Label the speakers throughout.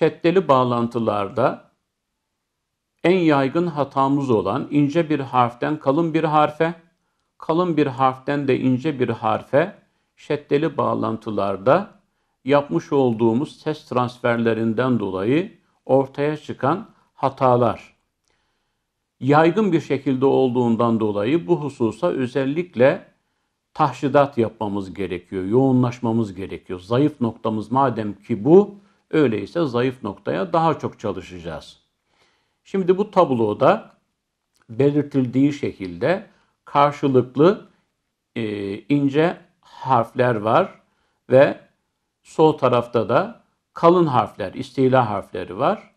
Speaker 1: şeddeli bağlantılarda en yaygın hatamız olan ince bir harften kalın bir harfe, kalın bir harften de ince bir harfe şeddeli bağlantılarda yapmış olduğumuz ses transferlerinden dolayı ortaya çıkan hatalar yaygın bir şekilde olduğundan dolayı bu hususa özellikle tahşidat yapmamız gerekiyor, yoğunlaşmamız gerekiyor. Zayıf noktamız madem ki bu, Öyleyse zayıf noktaya daha çok çalışacağız. Şimdi bu tabloda belirtildiği şekilde karşılıklı e, ince harfler var ve sol tarafta da kalın harfler, istila harfleri var.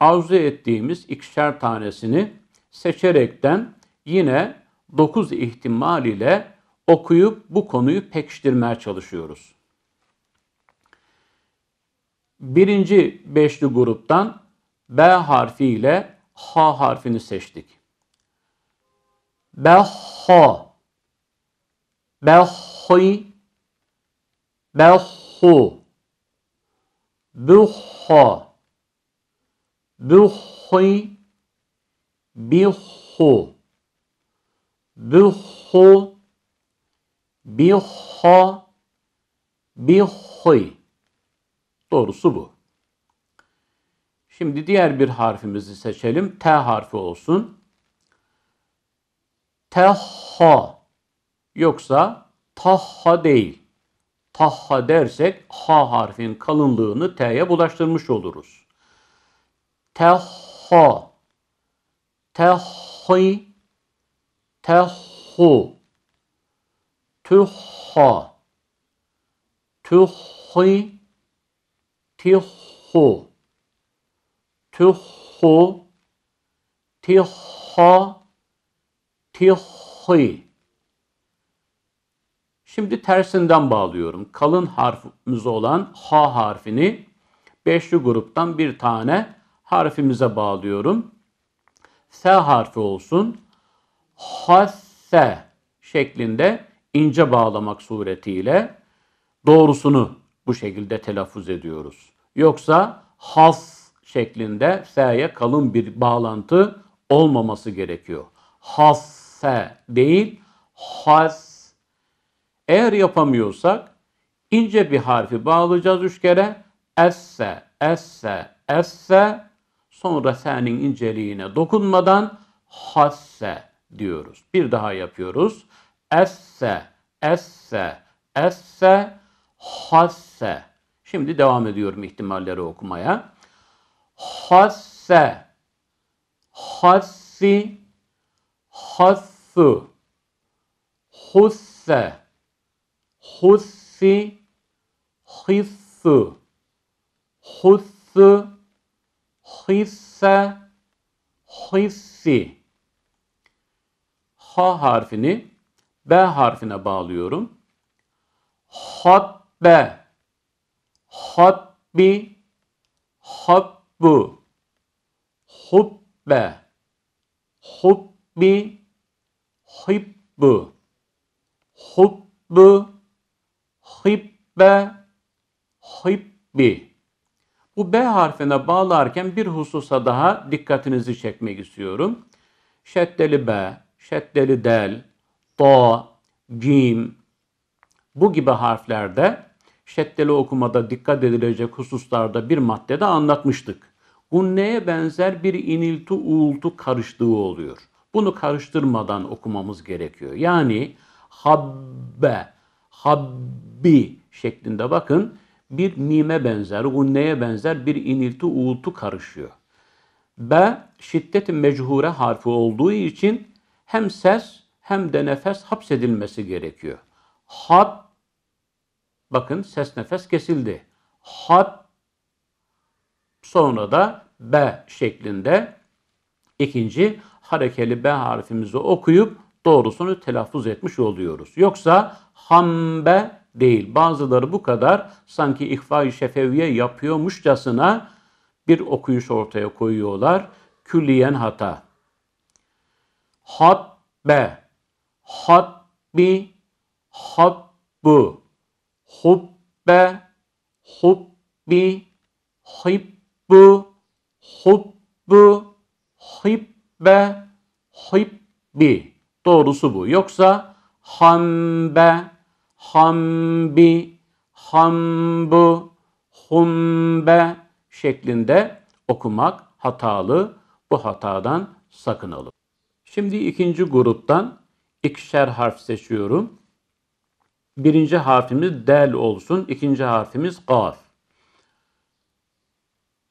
Speaker 1: Arzu ettiğimiz ikişer tanesini seçerekten yine 9 ihtimal ile okuyup bu konuyu pekiştirmeye çalışıyoruz birinci beşli gruptan B harfi ile H harfini seçtik. Beha, behi, behu, buha, buhi, bihu, buhu, biha, bihi. Doğrusu bu. Şimdi diğer bir harfimizi seçelim. T harfi olsun. Teha yoksa tahha değil. Tahha dersek ha harfin kalınlığını t'ye bulaştırmış oluruz. Teha Tehi Tehu Tüha Tühi tihu tuhu tiha tihi Şimdi tersinden bağlıyorum. Kalın harfimiz olan ha harfini beşli gruptan bir tane harfimize bağlıyorum. S harfi olsun. Hasse şeklinde ince bağlamak suretiyle doğrusunu bu şekilde telaffuz ediyoruz. Yoksa has şeklinde s'ye kalın bir bağlantı olmaması gerekiyor. Hasse değil, has. Eğer yapamıyorsak ince bir harfi bağlayacağız üç kere. Esse, esse, esse. Sonra senin inceliğine dokunmadan hasse diyoruz. Bir daha yapıyoruz. Esse, esse, esse, hasse. Şimdi devam ediyorum ihtimalleri okumaya. Hasse, hassi, hassu, husse, hussi, hissu, hussu, hisse, hissi. Ha harfini B harfine bağlıyorum. Habbe, Habbi, habbu, hubbe, hubbi, hibbu, hubbu, hibbe, hibbi. Bu B harfine bağlarken bir hususa daha dikkatinizi çekmek istiyorum. Şeddeli B, şeddeli del, da, cim bu gibi harflerde şeddeli okumada dikkat edilecek hususlarda bir maddede anlatmıştık. Gunneye benzer bir inilti uğultu karıştığı oluyor. Bunu karıştırmadan okumamız gerekiyor. Yani habbe, habbi şeklinde bakın bir mime benzer, gunneye benzer bir inilti uğultu karışıyor. Be şiddet mechure harfi olduğu için hem ses hem de nefes hapsedilmesi gerekiyor. Hab Bakın ses nefes kesildi. Hat sonra da B şeklinde ikinci harekeli B harfimizi okuyup doğrusunu telaffuz etmiş oluyoruz. Yoksa hambe değil. Bazıları bu kadar sanki ihfa-i şefeviye yapıyormuşçasına bir okuyuş ortaya koyuyorlar. Külliyen hata. Hat be, hat bi, hat bu hubbe, hubbi, hibbu, hubbu, hibbe, hibbi. Doğrusu bu. Yoksa hambe, hambi, hambu, humbe şeklinde okumak hatalı. Bu hatadan sakınalım. Şimdi ikinci gruptan ikişer harf seçiyorum. Birinci harfimiz del olsun. ikinci harfimiz gaf.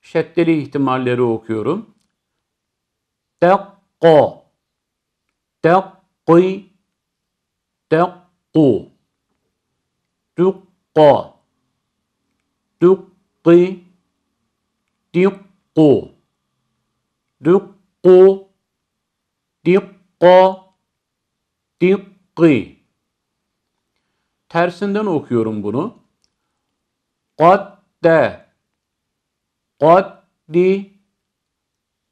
Speaker 1: Şeddeli ihtimalleri okuyorum. Tekko. Tekki. Tekku. Tukko. Tukki. Tikku. Tukku. Tikko. Tikki tersinden okuyorum bunu. Qadde, qaddi,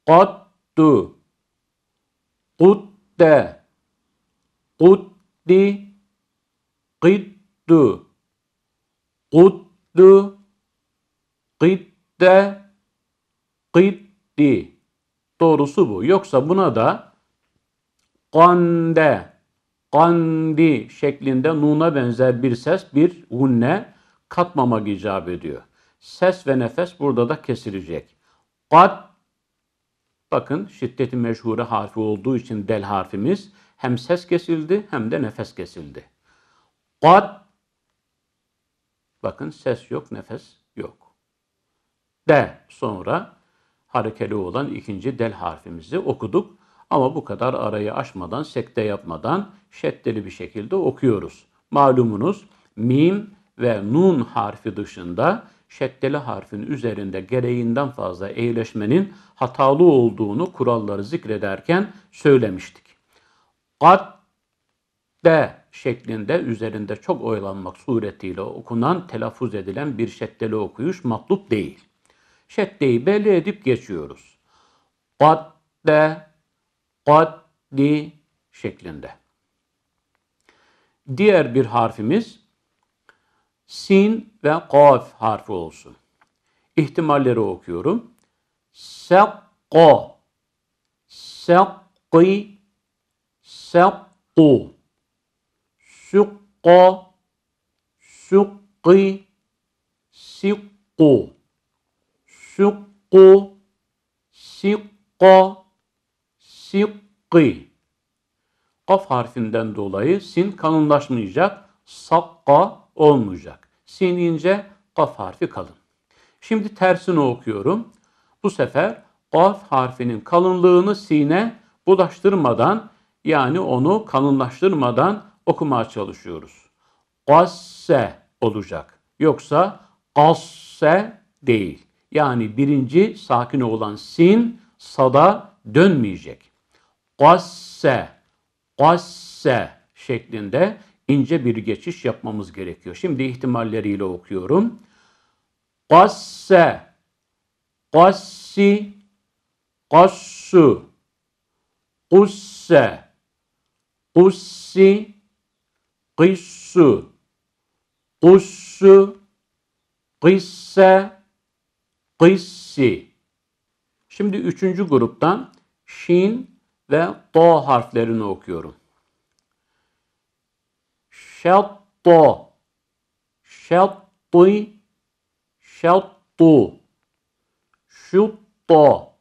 Speaker 1: qaddu, qudde, quddi, qiddu, quddu, Qitte, qiddi. Doğrusu bu. Yoksa buna da qande, Kandi şeklinde nuna benzer bir ses, bir hunne katmamak icap ediyor. Ses ve nefes burada da kesilecek. Kat Bakın şiddeti meşhure harfi olduğu için del harfimiz hem ses kesildi hem de nefes kesildi. Kat Bakın ses yok, nefes yok. De sonra harekeli olan ikinci del harfimizi okuduk. Ama bu kadar arayı aşmadan, sekte yapmadan şeddeli bir şekilde okuyoruz. Malumunuz mim ve nun harfi dışında şeddeli harfin üzerinde gereğinden fazla eğleşmenin hatalı olduğunu kuralları zikrederken söylemiştik. Kat de şeklinde üzerinde çok oylanmak suretiyle okunan, telaffuz edilen bir şeddeli okuyuş matlup değil. Şeddeyi belli edip geçiyoruz. Kat de Kaddi şeklinde. Diğer bir harfimiz sin ve kaf harfi olsun. İhtimalleri okuyorum. Sekka, sekki, sekku, sukka, sukki, sikku, sukku, sikka, Sikki. Kaf harfinden dolayı sin kalınlaşmayacak, sakka olmayacak. Sin ince, kaf harfi kalın. Şimdi tersini okuyorum. Bu sefer kaf harfinin kalınlığını sine bulaştırmadan yani onu kalınlaştırmadan okumaya çalışıyoruz. Gasse olacak. Yoksa gasse değil. Yani birinci sakin olan sin sada dönmeyecek gasse, gasse şeklinde ince bir geçiş yapmamız gerekiyor. Şimdi ihtimalleriyle okuyorum. Gasse, gassi, gassu, gusse, gussi, qissu, gussu, qisse, qissi. Şimdi üçüncü gruptan şin, ve do harflerini okuyorum. Şatto, şattı, şattı, şutto,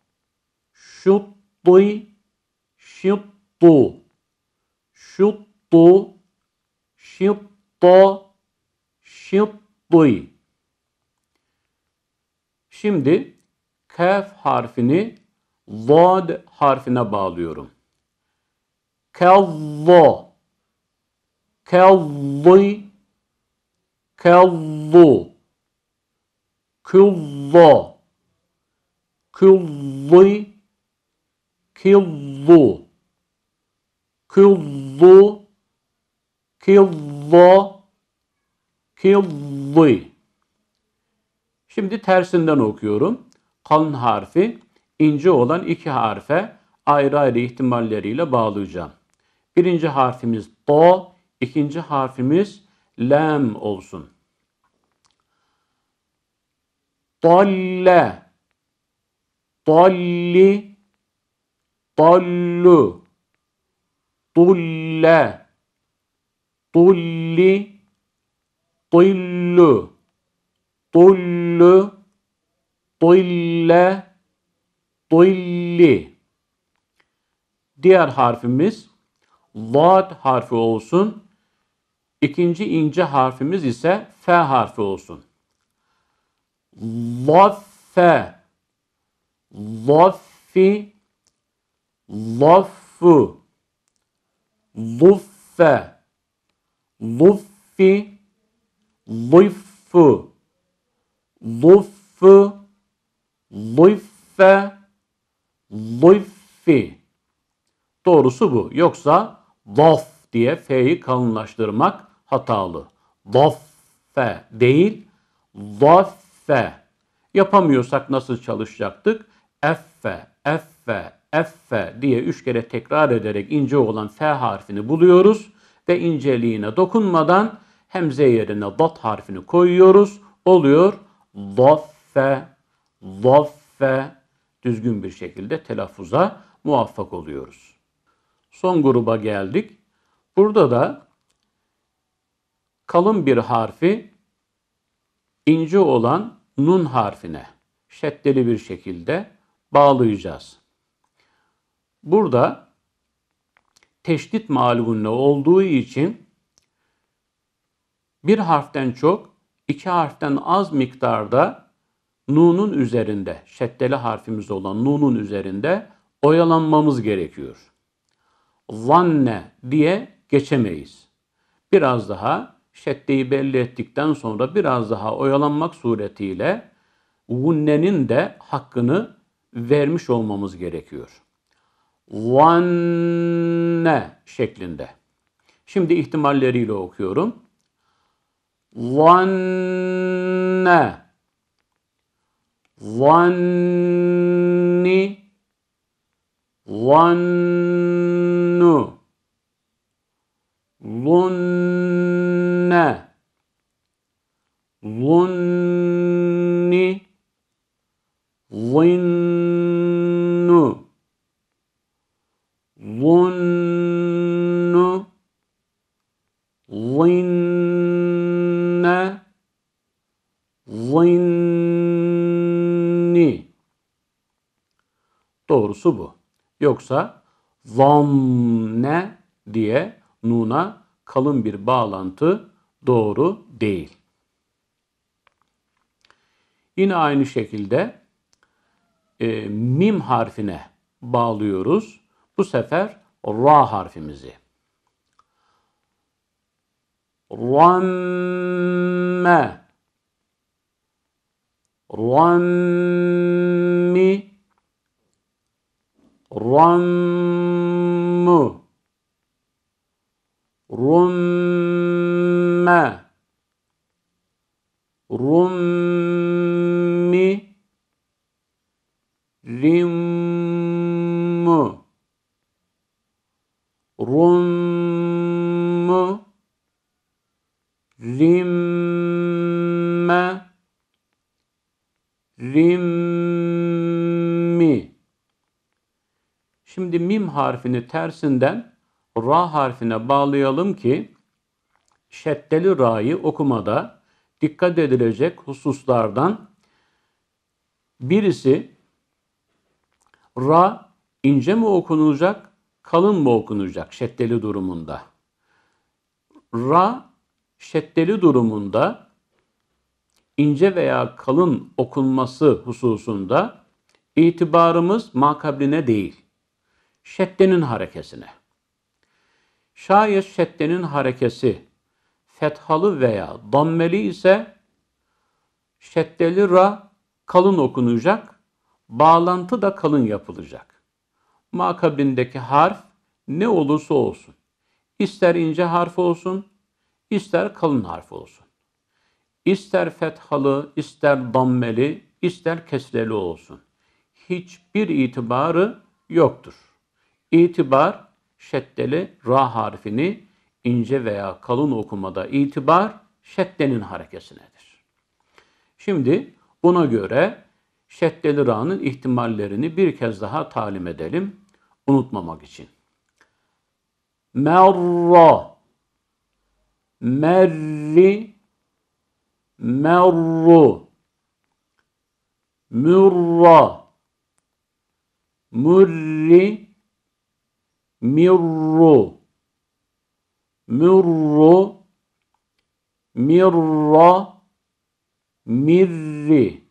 Speaker 1: şuttı, şuttu, şuttu, şutto, şuttı. Şimdi kef harfini Zod harfine bağlıyorum. Kello. Kelli. Kellu. Kullo. Kulli. Killu. Kullu. Killo. Killi. Şimdi tersinden okuyorum. Kan harfi ince olan iki harfe ayrı ayrı ihtimalleriyle bağlayacağım. Birinci harfimiz do, ikinci harfimiz lem olsun. Dalle, dalli, dallu, dulle, dulli, dillu, dullu, dille, dolli. Diğer harfimiz lat harfi olsun. İkinci ince harfimiz ise F harfi olsun. Laffe, laffi, laffu, luffe, luffi, luffu, luffu, luffe, Liffi. Doğrusu bu. Yoksa laf diye f'yi kalınlaştırmak hatalı. Laffe değil, laffe. Yapamıyorsak nasıl çalışacaktık? Effe, effe, effe diye üç kere tekrar ederek ince olan f harfini buluyoruz ve inceliğine dokunmadan hemze yerine dat harfini koyuyoruz. Oluyor laffe, laffe, düzgün bir şekilde telaffuza muvaffak oluyoruz. Son gruba geldik. Burada da kalın bir harfi ince olan nun harfine şeddeli bir şekilde bağlayacağız. Burada teşdit mağlubunne olduğu için bir harften çok, iki harften az miktarda Nun'un üzerinde, şeddeli harfimiz olan Nun'un üzerinde oyalanmamız gerekiyor. Vanne diye geçemeyiz. Biraz daha şeddeyi belli ettikten sonra biraz daha oyalanmak suretiyle vunnenin de hakkını vermiş olmamız gerekiyor. Vanne şeklinde. Şimdi ihtimalleriyle okuyorum. Vanne ظن ظن ظن ظن ظن ظن ظن doğrusu bu. Yoksa zanne diye nuna kalın bir bağlantı doğru değil. Yine aynı şekilde e, mim harfine bağlıyoruz. Bu sefer ra harfimizi. Ramme Rammi رم رم رم رم رم رم رم Şimdi mim harfini tersinden ra harfine bağlayalım ki şeddeli ra'yı okumada dikkat edilecek hususlardan birisi ra ince mi okunacak, kalın mı okunacak şeddeli durumunda? Ra şeddeli durumunda ince veya kalın okunması hususunda itibarımız makabline değil şeddenin harekesine. Şayet şeddenin harekesi fethalı veya dammeli ise şeddeli ra kalın okunacak, bağlantı da kalın yapılacak. Makabindeki harf ne olursa olsun, ister ince harf olsun, ister kalın harf olsun. İster fethalı, ister dammeli, ister kesreli olsun. Hiçbir itibarı yoktur. İtibar şeddeli ra harfini ince veya kalın okumada itibar şeddenin harekesinedir. Şimdi buna göre şeddeli ra'nın ihtimallerini bir kez daha talim edelim unutmamak için. Merra merri merru mürra mürri mirru mürru mirra mirri